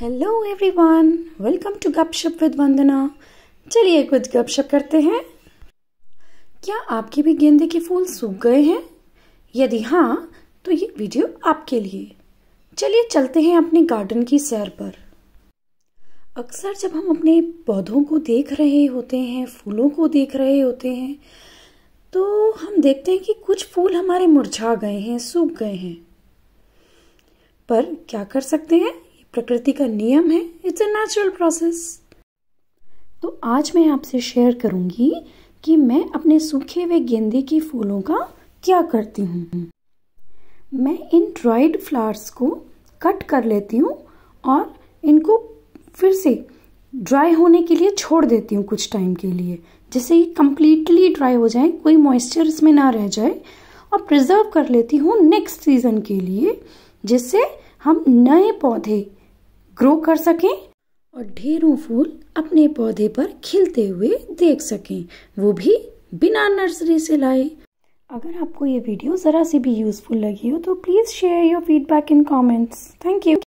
hello everyone welcome to Gupshup with Vandana चलिए कुछ गपशप करते हैं क्या आपके भी गेंदे के फूल सूख गए हैं यदि हाँ तो ये वीडियो आपके लिए चलिए चलते हैं अपने गार्डन की सैर पर अक्सर जब हम अपने पौधों को देख रहे होते हैं फूलों को देख रहे होते हैं तो हम देखते हैं कि कुछ फूल हमारे मुरझा गए हैं सूख गए हैं पर क्या कर सकते हैं प्रकृति का नियम है इट्स ए नेचुरल प्रोसेस तो आज मैं आपसे शेयर करूंगी कि मैं अपने सूखे हुए गेंदे के फूलों का क्या करती हूँ मैं इन ड्राइड फ्लावर्स को कट कर लेती हूँ और इनको फिर से ड्राई होने के लिए छोड़ देती हूँ कुछ टाइम के लिए जैसे ये कम्प्लीटली ड्राई हो जाए कोई मॉइस्चर इसमें ना रह जाए और प्रिजर्व कर लेती हूँ नेक्स्ट सीज़न के लिए जिससे हम नए पौधे ग्रो कर सकें और ढेरों फूल अपने पौधे पर खिलते हुए देख सकें वो भी बिना नर्सरी से लाए अगर आपको ये वीडियो ज़रा सी भी यूज़फुल लगी हो तो please share your feedback in comments thank you